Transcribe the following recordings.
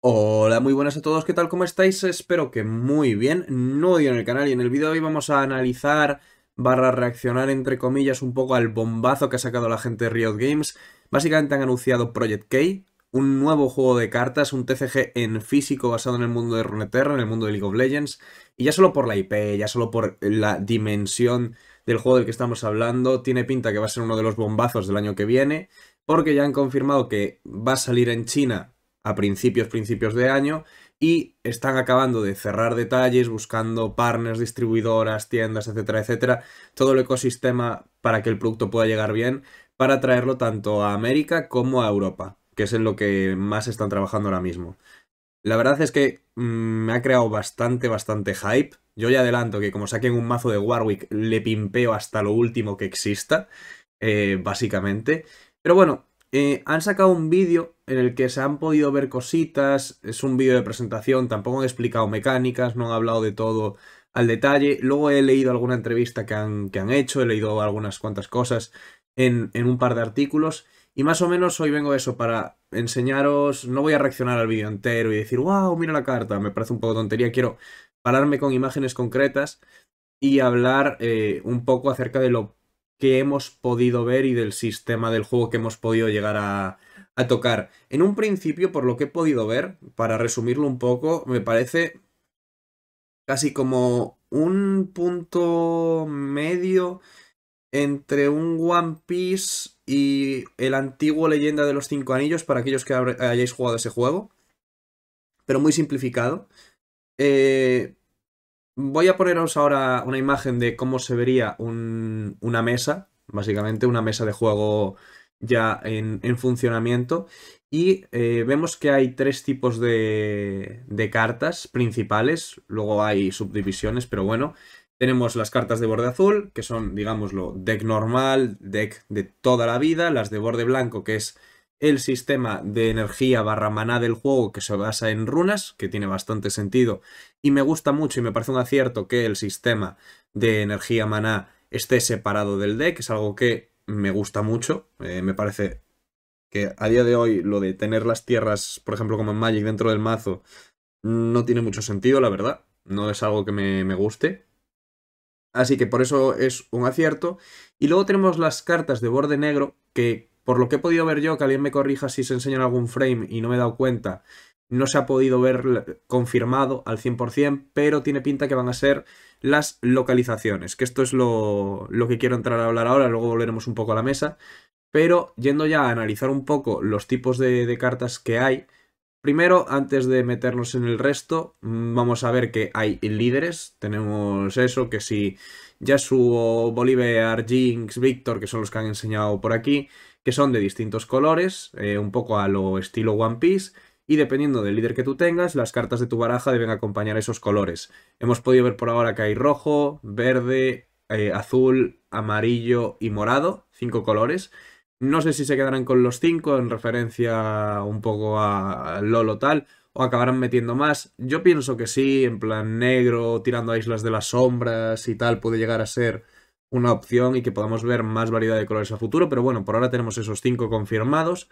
Hola, muy buenas a todos, ¿qué tal? ¿Cómo estáis? Espero que muy bien. no día en el canal y en el vídeo de hoy vamos a analizar barra reaccionar entre comillas un poco al bombazo que ha sacado la gente de Riot Games. Básicamente han anunciado Project K, un nuevo juego de cartas, un TCG en físico basado en el mundo de Runeterra, en el mundo de League of Legends. Y ya solo por la IP, ya solo por la dimensión del juego del que estamos hablando, tiene pinta que va a ser uno de los bombazos del año que viene, porque ya han confirmado que va a salir en China a principios, principios de año y están acabando de cerrar detalles, buscando partners, distribuidoras, tiendas, etcétera, etcétera, todo el ecosistema para que el producto pueda llegar bien, para traerlo tanto a América como a Europa, que es en lo que más están trabajando ahora mismo. La verdad es que mm, me ha creado bastante, bastante hype. Yo ya adelanto que como saquen un mazo de Warwick, le pimpeo hasta lo último que exista, eh, básicamente. Pero bueno, eh, han sacado un vídeo en el que se han podido ver cositas, es un vídeo de presentación, tampoco han explicado mecánicas, no han hablado de todo al detalle. Luego he leído alguna entrevista que han, que han hecho, he leído algunas cuantas cosas en, un par de artículos. Y más o menos hoy vengo eso para enseñaros, no voy a reaccionar al vídeo entero y decir, wow, mira la carta, me parece un poco tontería, quiero pararme con imágenes concretas y hablar eh, un poco acerca de lo que hemos podido ver y del sistema del juego que hemos podido llegar a, tocar. En un principio, por lo que he podido ver, para resumirlo un poco, me parece casi como un punto medio entre un One Piece y el antiguo Leyenda de los Cinco Anillos para aquellos que hayáis jugado ese juego, pero muy simplificado. Eh, Voy a poneros ahora una imagen de cómo se vería una mesa, básicamente una mesa de juego ya en, funcionamiento. Y eh, vemos que hay tres tipos de, de cartas principales, luego hay subdivisiones, pero bueno, tenemos las cartas de borde azul, que son, digámoslo, deck normal, deck de toda la vida, las de borde blanco, que es el sistema de energía barra maná del juego que se basa en runas, que tiene bastante sentido, y me gusta mucho y me parece un acierto que el sistema de energía maná esté separado del deck, es algo que me gusta mucho, eh, me parece que a día de hoy lo de tener las tierras, por ejemplo, como en Magic dentro del mazo, no tiene mucho sentido, la verdad, no es algo que me guste. Así que por eso es un acierto. Y luego tenemos las cartas de borde negro, que por lo que he podido ver yo, que alguien me corrija si se enseña en algún frame y no me he dado cuenta, no se ha podido ver confirmado al 100%, pero tiene pinta que van a ser las localizaciones, que esto es lo, que quiero entrar a hablar ahora, luego volveremos un poco a la mesa, pero yendo ya a analizar un poco los tipos de, cartas que hay, Primero, antes de meternos en el resto, mm, vamos a ver que hay líderes. Tenemos eso, que si Yasuo, Bolívar, Jinx, Víctor, que son los que han enseñado por aquí que son de distintos colores, eh, un poco a lo estilo One Piece, y dependiendo del líder que tú tengas, las cartas de tu baraja deben acompañar esos colores. Hemos podido ver por ahora que hay rojo, verde, eh, azul, amarillo y morado, cinco colores. No sé si se quedarán con los cinco en referencia un poco a Lolo tal, o acabarán metiendo más. Yo pienso que sí, en plan negro, tirando a Islas de las Sombras y tal, puede llegar a ser una opción y que podamos ver más variedad de colores a futuro, pero bueno, por ahora tenemos esos cinco confirmados.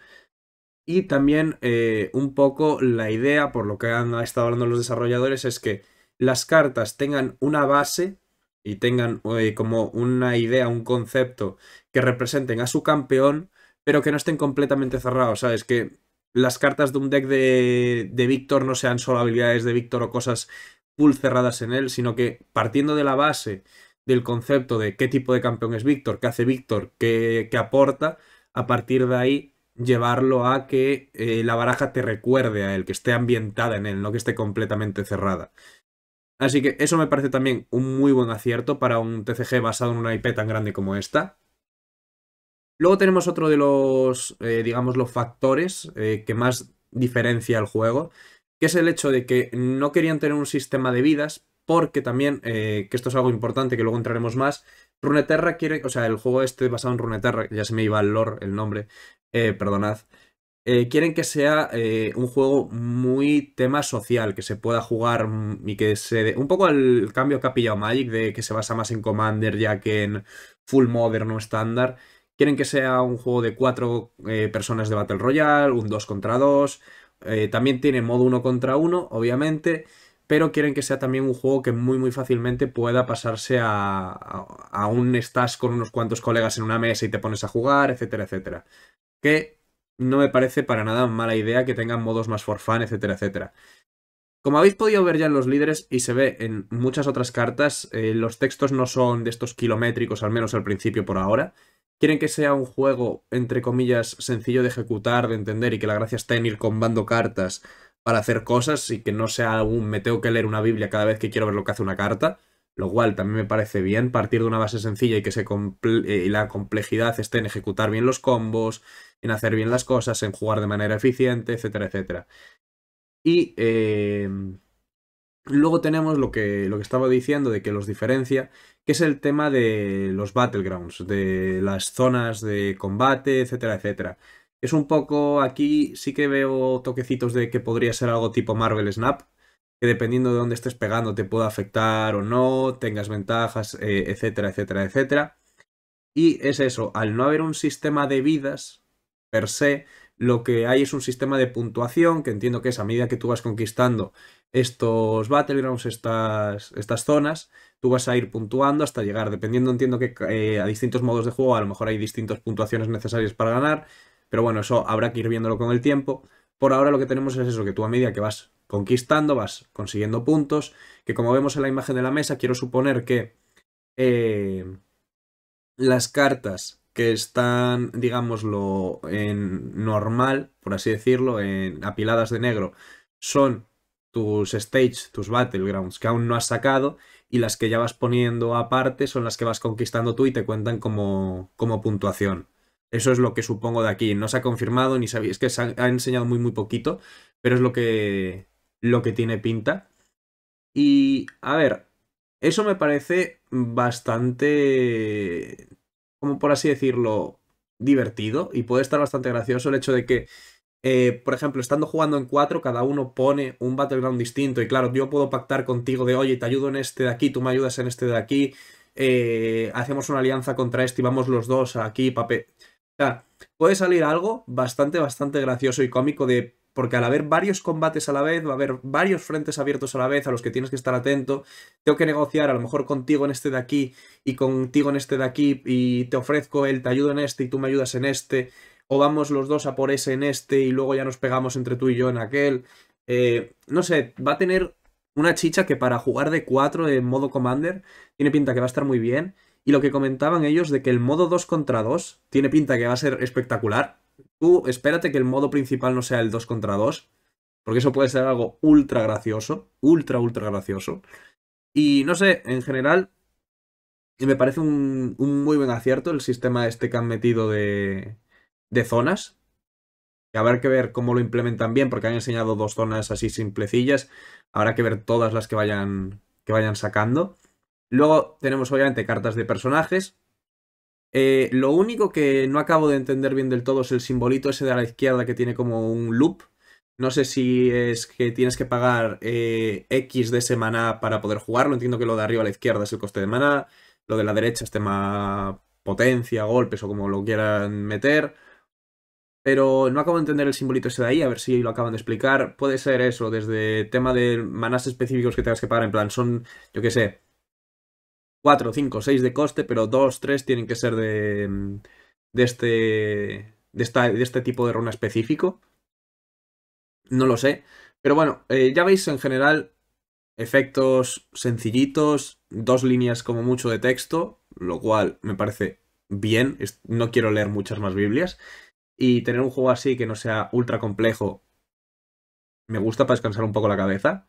Y también eh, un poco la idea, por lo que han estado hablando los desarrolladores, es que las cartas tengan una base y tengan eh, como una idea, un concepto que representen a su campeón, pero que no estén completamente cerrados, ¿sabes? Que las cartas de un deck de, de Víctor no sean solo habilidades de Víctor o cosas full cerradas en él, sino que partiendo de la base del concepto de qué tipo de campeón es Víctor, qué hace Víctor, qué, aporta, a partir de ahí llevarlo a que eh, la baraja te recuerde a él, que esté ambientada en él, no que esté completamente cerrada. Así que eso me parece también un muy buen acierto para un TCG basado en una IP tan grande como esta. Luego tenemos otro de los, eh, digamos, los factores eh, que más diferencia el juego, que es el hecho de que no querían tener un sistema de vidas, porque también, eh, que esto es algo importante que luego entraremos más, Runeterra quiere, o sea, el juego este basado en Runeterra, ya se me iba el lore, el nombre, eh, perdonad, eh, quieren que sea un juego muy tema social, que se pueda jugar mm, y que se dé, un poco al cambio que ha pillado Magic, de que se basa más en Commander ya que en Full Modern o estándar, quieren que sea un juego de cuatro personas de Battle Royale, un 2 contra 2, también tiene modo 1 contra 1, obviamente, pero quieren que sea también un juego que muy muy fácilmente pueda pasarse a, a, un estás con unos cuantos colegas en una mesa y te pones a jugar, etcétera, etcétera. Que no me parece para nada mala idea que tengan modos más for fun, etcétera, etcétera. Como habéis podido ver ya en los líderes y se ve en muchas otras cartas, eh, los textos no son de estos kilométricos, al menos al principio por ahora. Quieren que sea un juego, entre comillas, sencillo de ejecutar, de entender y que la gracia está en ir combando cartas para hacer cosas y que no sea algún me tengo que leer una Biblia cada vez que quiero ver lo que hace una carta, lo cual también me parece bien, partir de una base sencilla y que se eh, la complejidad esté en ejecutar bien los combos, en hacer bien las cosas, en jugar de manera eficiente, etcétera, etcétera. Y eh, luego tenemos lo que, lo que estaba diciendo de que los diferencia, que es el tema de los battlegrounds, de las zonas de combate, etcétera, etcétera. Es un poco, aquí sí que veo toquecitos de que podría ser algo tipo Marvel Snap, que dependiendo de dónde estés pegando te pueda afectar o no, tengas ventajas, eh, etcétera, etcétera, etcétera. Y es eso, al no haber un sistema de vidas per se, lo que hay es un sistema de puntuación, que entiendo que es a medida que tú vas conquistando estos battlegrounds, estas, estas zonas, tú vas a ir puntuando hasta llegar, dependiendo, entiendo que eh, a distintos modos de juego, a lo mejor hay distintas puntuaciones necesarias para ganar, pero bueno, eso habrá que ir viéndolo con el tiempo. Por ahora lo que tenemos es eso, que tú a medida que vas conquistando, vas consiguiendo puntos, que como vemos en la imagen de la mesa, quiero suponer que eh, las cartas que están, digámoslo, en normal, por así decirlo, en apiladas de negro, son tus stages, tus battlegrounds que aún no has sacado y las que ya vas poniendo aparte son las que vas conquistando tú y te cuentan como, como puntuación. Eso es lo que supongo de aquí. No se ha confirmado ni sabéis. Es que se ha, enseñado muy, muy poquito, pero es lo que, lo que tiene pinta. Y, a ver, eso me parece bastante, como por así decirlo, divertido y puede estar bastante gracioso el hecho de que, eh, por ejemplo, estando jugando en cuatro, cada uno pone un battleground distinto y claro, yo puedo pactar contigo de, oye, te ayudo en este de aquí, tú me ayudas en este de aquí, eh, hacemos una alianza contra este y vamos los dos aquí, papel sea, puede salir algo bastante, bastante gracioso y cómico de... Porque al haber varios combates a la vez, va a haber varios frentes abiertos a la vez a los que tienes que estar atento. Tengo que negociar a lo mejor contigo en este de aquí y contigo en este de aquí y te ofrezco el te ayudo en este y tú me ayudas en este. O vamos los dos a por ese en este y luego ya nos pegamos entre tú y yo en aquel. Eh, no sé, va a tener una chicha que para jugar de 4 en modo Commander tiene pinta que va a estar muy bien y lo que comentaban ellos de que el modo 2 contra 2 tiene pinta que va a ser espectacular. Tú espérate que el modo principal no sea el 2 contra 2, porque eso puede ser algo ultra gracioso, ultra, ultra gracioso. Y no sé, en general, me parece un, muy buen acierto el sistema este que han metido de, zonas. habrá que ver cómo lo implementan bien, porque han enseñado dos zonas así simplecillas. Habrá que ver todas las que vayan, que vayan sacando. Luego tenemos obviamente cartas de personajes. Eh, lo único que no acabo de entender bien del todo es el simbolito ese de la izquierda que tiene como un loop. No sé si es que tienes que pagar eh, X de ese maná para poder jugarlo. Entiendo que lo de arriba a la izquierda es el coste de maná. Lo de la derecha es tema potencia, golpes o como lo quieran meter. Pero no acabo de entender el simbolito ese de ahí, a ver si lo acaban de explicar. Puede ser eso, desde tema de manás específicos que tengas que pagar, en plan, son, yo qué sé, 4, 5, 6 de coste, pero 2, 3 tienen que ser de, de, este, de, esta, de este tipo de runa específico. No lo sé. Pero bueno, eh, ya veis en general efectos sencillitos, dos líneas como mucho de texto, lo cual me parece bien. No quiero leer muchas más Biblias. Y tener un juego así que no sea ultra complejo me gusta para descansar un poco la cabeza.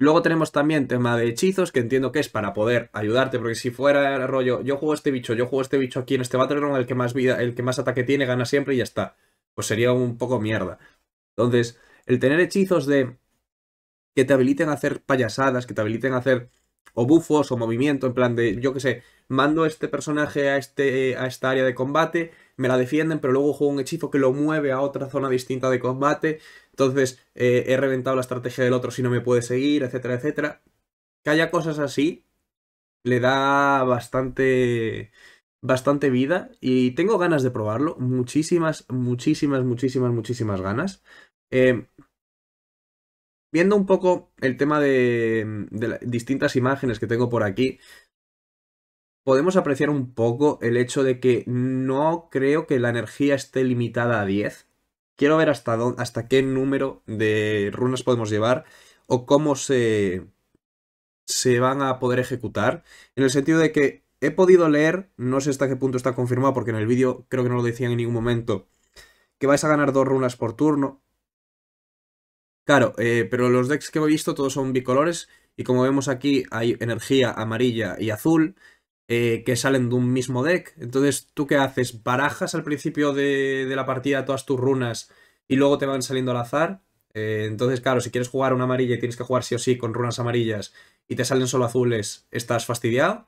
Luego tenemos también tema de hechizos, que entiendo que es para poder ayudarte, porque si fuera el rollo, yo juego este bicho, yo juego este bicho aquí en este battleground, el que más vida, el que más ataque tiene, gana siempre y ya está. Pues sería un poco mierda. Entonces, el tener hechizos de que te habiliten a hacer payasadas, que te habiliten a hacer o bufos o movimiento, en plan de, yo qué sé, mando este personaje a, este, a esta área de combate, me la defienden, pero luego juego un hechizo que lo mueve a otra zona distinta de combate, entonces eh, he reventado la estrategia del otro si no me puede seguir, etcétera, etcétera. Que haya cosas así le da bastante bastante vida y tengo ganas de probarlo, muchísimas, muchísimas, muchísimas, muchísimas ganas. Em, viendo un poco el tema de, de distintas imágenes que tengo por aquí, podemos apreciar un poco el hecho de que no creo que la energía esté limitada a 10. Quiero ver hasta, hasta qué número de runas podemos llevar o cómo se, se van a poder ejecutar. En el sentido de que he podido leer, no sé hasta qué punto está confirmado, porque en el vídeo creo que no lo decían en ningún momento, que vais a ganar dos runas por turno. Claro, eh, pero los decks que he visto todos son bicolores y como vemos aquí hay energía amarilla y azul. Eh, que salen de un mismo deck. Entonces, ¿tú qué haces? ¿Barajas al principio de, la partida todas tus runas y luego te van saliendo al azar? Eh, entonces, claro, si quieres jugar una amarilla y tienes que jugar sí o sí con runas amarillas y te salen solo azules, estás fastidiado.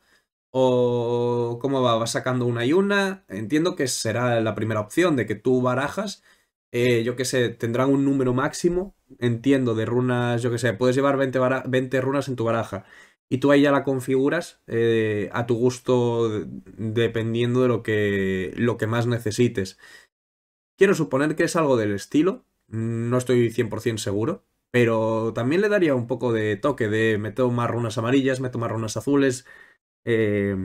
¿O cómo va? ¿Vas sacando una y una? Entiendo que será la primera opción de que tú barajas. Eh, yo qué sé, tendrán un número máximo, entiendo, de runas, yo qué sé, puedes llevar 20, 20 runas en tu baraja y tú ahí ya la configuras eh, a tu gusto dependiendo de lo que, lo que más necesites. Quiero suponer que es algo del estilo, mm, no estoy 100% seguro, pero también le daría un poco de toque de meto más runas amarillas, meto más runas azules. Eh,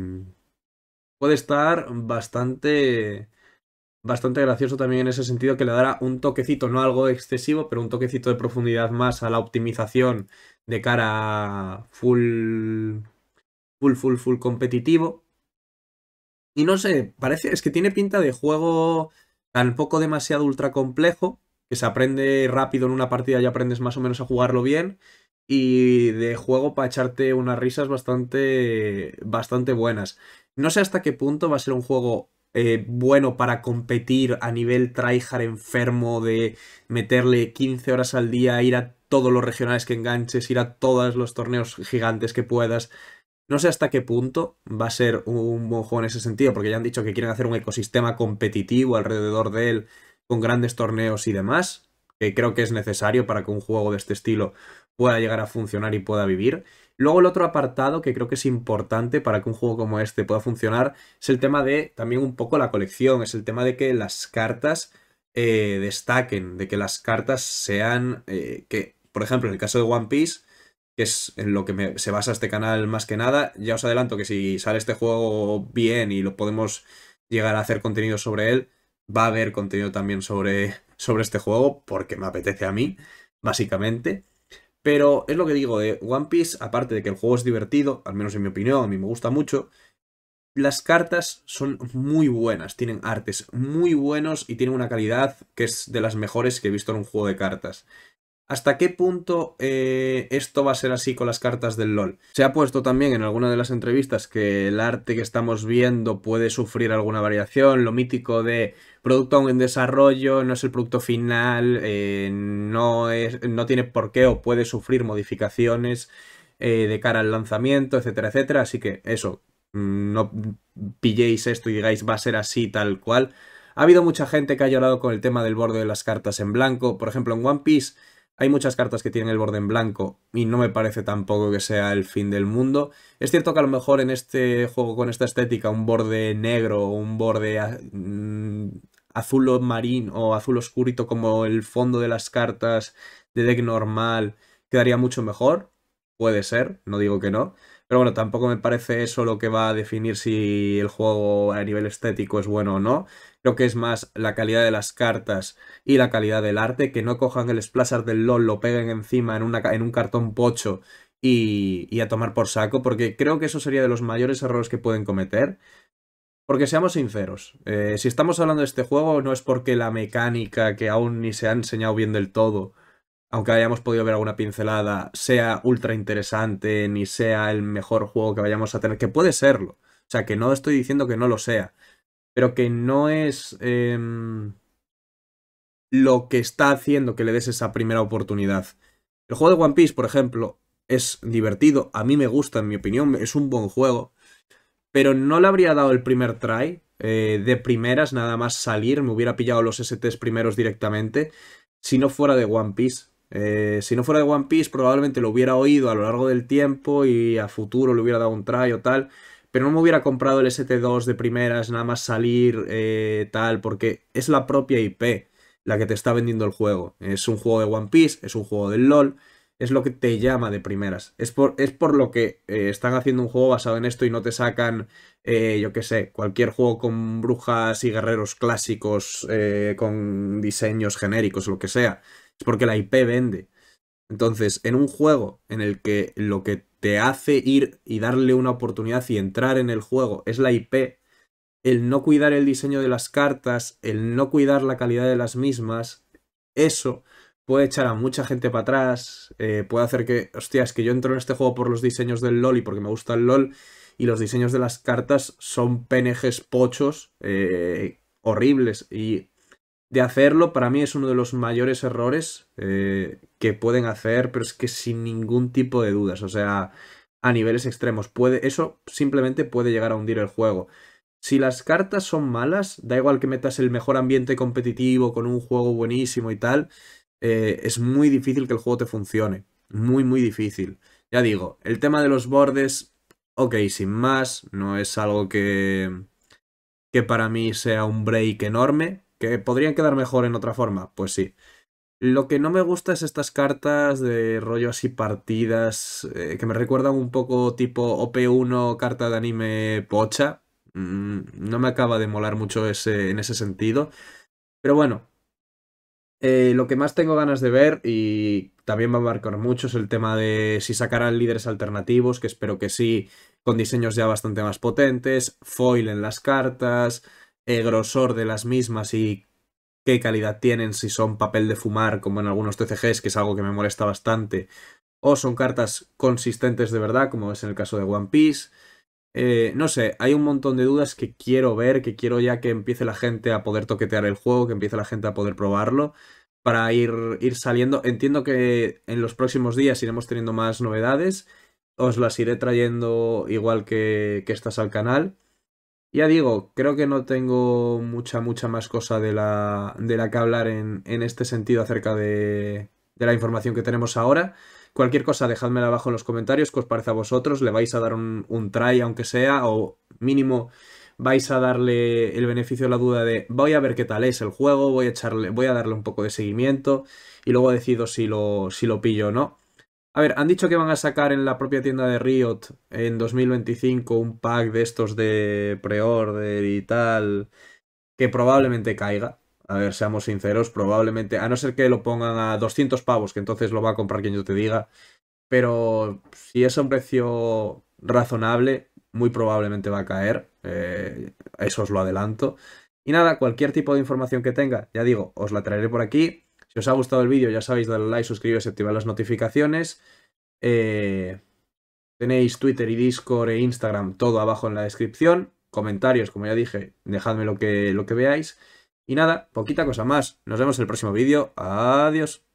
puede estar bastante bastante gracioso también en ese sentido que le dará un toquecito, no algo excesivo, pero un toquecito de profundidad más a la optimización de cara full, full, full, full competitivo. Y no sé, parece, es que tiene pinta de juego tampoco demasiado ultra complejo, que se aprende rápido en una partida y aprendes más o menos a jugarlo bien. Y de juego para echarte unas risas bastante, bastante buenas. No sé hasta qué punto va a ser un juego eh, bueno para competir a nivel tryhard enfermo de meterle 15 horas al día, ir a todos los regionales que enganches, ir a todos los torneos gigantes que puedas. No sé hasta qué punto va a ser un buen juego en ese sentido, porque ya han dicho que quieren hacer un ecosistema competitivo alrededor de él, con grandes torneos y demás, que creo que es necesario para que un juego de este estilo pueda llegar a funcionar y pueda vivir. Luego el otro apartado que creo que es importante para que un juego como este pueda funcionar es el tema de también un poco la colección, es el tema de que las cartas eh, destaquen, de que las cartas sean, eh, que por ejemplo en el caso de One Piece, que es en lo que me, se basa este canal más que nada, ya os adelanto que si sale este juego bien y lo podemos llegar a hacer contenido sobre él, va a haber contenido también sobre, sobre este juego porque me apetece a mí, básicamente. Pero es lo que digo, de eh, One Piece, aparte de que el juego es divertido, al menos en mi opinión, a mí me gusta mucho, las cartas son muy buenas, tienen artes muy buenos y tienen una calidad que es de las mejores que he visto en un juego de cartas. ¿Hasta qué punto eh, esto va a ser así con las cartas del LOL? Se ha puesto también en alguna de las entrevistas que el arte que estamos viendo puede sufrir alguna variación, lo mítico de producto aún en desarrollo, no es el producto final, eh, no, no tiene por qué o puede sufrir modificaciones eh, de cara al lanzamiento, etcétera, etcétera. Así que eso, no pilléis esto y digáis va a ser así tal cual. Ha habido mucha gente que ha llorado con el tema del borde de las cartas en blanco, por ejemplo en One Piece hay muchas cartas que tienen el borde en blanco y no me parece tampoco que sea el fin del mundo. Es cierto que a lo mejor en este juego con esta estética un borde negro o un borde mm, azul marín o azul oscurito como el fondo de las cartas de deck normal quedaría mucho mejor. Puede ser, no digo que no. Pero bueno, tampoco me parece eso lo que va a definir si el juego a nivel estético es bueno o no. Creo que es más la calidad de las cartas y la calidad del arte, que no cojan el Art del LOL, lo peguen encima en, un cartón pocho y, a tomar por saco, porque creo que eso sería de los mayores errores que pueden cometer. Porque seamos sinceros, eh, si estamos hablando de este juego no es porque la mecánica que aún ni se ha enseñado bien del todo aunque hayamos podido ver alguna pincelada, sea ultra interesante, ni sea el mejor juego que vayamos a tener, que puede serlo. O sea, que no estoy diciendo que no lo sea, pero que no es em, lo que está haciendo que le des esa primera oportunidad. El juego de One Piece, por ejemplo, es divertido, a mí me gusta, en mi opinión, es un buen juego, pero no le habría dado el primer try. Eh, de primeras, nada más salir, me hubiera pillado los STs primeros directamente, si no fuera de One Piece eh, si no fuera de One Piece, probablemente lo hubiera oído a lo largo del tiempo y a futuro le hubiera dado un try o tal. Pero no me hubiera comprado el ST2 de primeras, nada más salir eh, tal, porque es la propia IP la que te está vendiendo el juego. Es un juego de One Piece, es un juego del LOL, es lo que te llama de primeras. Es por, es por lo que eh, están haciendo un juego basado en esto y no te sacan, yo qué sé, cualquier juego con brujas y guerreros clásicos, con diseños genéricos, lo que sea es porque la IP vende. Entonces, en un juego en el que lo que te hace ir y darle una oportunidad y entrar en el juego es la IP, el no cuidar el diseño de las cartas, el no cuidar la calidad de las mismas, eso puede echar a mucha gente para atrás, eh, puede hacer que, hostia, es que yo entro en este juego por los diseños del LOL y porque me gusta el LOL, y los diseños de las cartas son PNGs pochos, eh, horribles, y de hacerlo para mí es uno de los mayores errores eh, que pueden hacer, pero es que sin ningún tipo de dudas, o sea, a niveles extremos. Puede, eso simplemente puede llegar a hundir el juego. Si las cartas son malas, da igual que metas el mejor ambiente competitivo con un juego buenísimo y tal, eh, es muy difícil que el juego te funcione. Muy, muy difícil. Ya digo, el tema de los bordes, ok, sin más, no es algo que, que para mí sea un break enorme, ¿Que podrían quedar mejor en otra forma? Pues sí. Lo que no me gusta es estas cartas de rollo así partidas, eh, que me recuerdan un poco tipo OP1, carta de anime pocha. Mm, no me acaba de molar mucho ese, en ese sentido. Pero bueno, eh, lo que más tengo ganas de ver y también va a marcar mucho es el tema de si sacarán líderes alternativos, que espero que sí, con diseños ya bastante más potentes, foil en las cartas, el grosor de las mismas y qué calidad tienen, si son papel de fumar, como en algunos TCGs, que es algo que me molesta bastante, o son cartas consistentes de verdad, como es en el caso de One Piece. Eh, no sé, hay un montón de dudas que quiero ver, que quiero ya que empiece la gente a poder toquetear el juego, que empiece la gente a poder probarlo, para ir, ir saliendo. Entiendo que en los próximos días iremos teniendo más novedades, os las iré trayendo igual que, que estas al canal. Ya digo, creo que no tengo mucha, mucha más cosa de la, de la que hablar en, en este sentido acerca de, de la información que tenemos ahora. Cualquier cosa, dejadmela abajo en los comentarios, que os parece a vosotros, le vais a dar un, un, try aunque sea, o mínimo vais a darle el beneficio de la duda de voy a ver qué tal es el juego, voy a, echarle, voy a darle un poco de seguimiento y luego decido si lo, si lo pillo o no. A ver, han dicho que van a sacar en la propia tienda de Riot en 2025 un pack de estos de pre-order y tal, que probablemente caiga. A ver, seamos sinceros, probablemente, a no ser que lo pongan a 200 pavos, que entonces lo va a comprar quien yo te diga, pero si es a un precio razonable, muy probablemente va a caer, eh, eso os lo adelanto. Y nada, cualquier tipo de información que tenga, ya digo, os la traeré por aquí, si os ha gustado el vídeo, ya sabéis, darle like, suscribiros y activar las notificaciones. Eh, tenéis Twitter y Discord e Instagram, todo abajo en la descripción. Comentarios, como ya dije, dejadme lo que, lo que veáis. Y nada, poquita cosa más. Nos vemos en el próximo vídeo. Adiós.